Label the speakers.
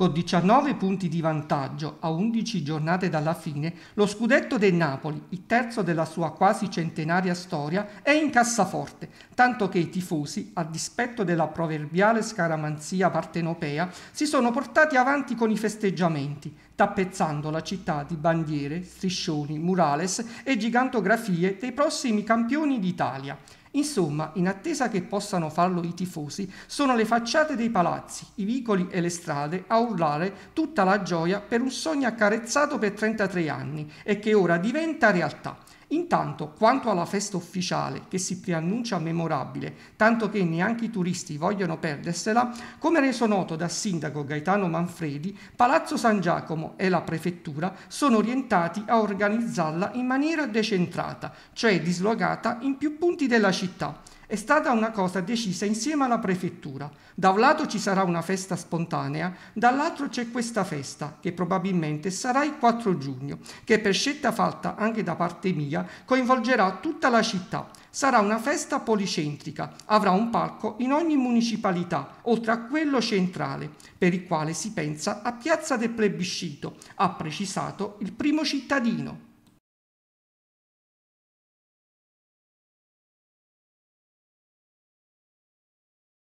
Speaker 1: Con 19 punti di vantaggio a 11 giornate dalla fine, lo scudetto del Napoli, il terzo della sua quasi centenaria storia, è in cassaforte, tanto che i tifosi, a dispetto della proverbiale scaramanzia partenopea, si sono portati avanti con i festeggiamenti, tappezzando la città di bandiere, striscioni, murales e gigantografie dei prossimi campioni d'Italia. Insomma, in attesa che possano farlo i tifosi, sono le facciate dei palazzi, i vicoli e le strade a urlare tutta la gioia per un sogno accarezzato per 33 anni e che ora diventa realtà Intanto, quanto alla festa ufficiale, che si preannuncia memorabile, tanto che neanche i turisti vogliono perdersela, come reso noto dal sindaco Gaetano Manfredi, Palazzo San Giacomo e la prefettura sono orientati a organizzarla in maniera decentrata, cioè dislocata in più punti della città è stata una cosa decisa insieme alla prefettura. Da un lato ci sarà una festa spontanea, dall'altro c'è questa festa, che probabilmente sarà il 4 giugno, che per scelta fatta anche da parte mia coinvolgerà tutta la città. Sarà una festa policentrica, avrà un palco in ogni municipalità, oltre a quello centrale, per il quale si pensa a Piazza del Plebiscito, ha precisato il primo cittadino.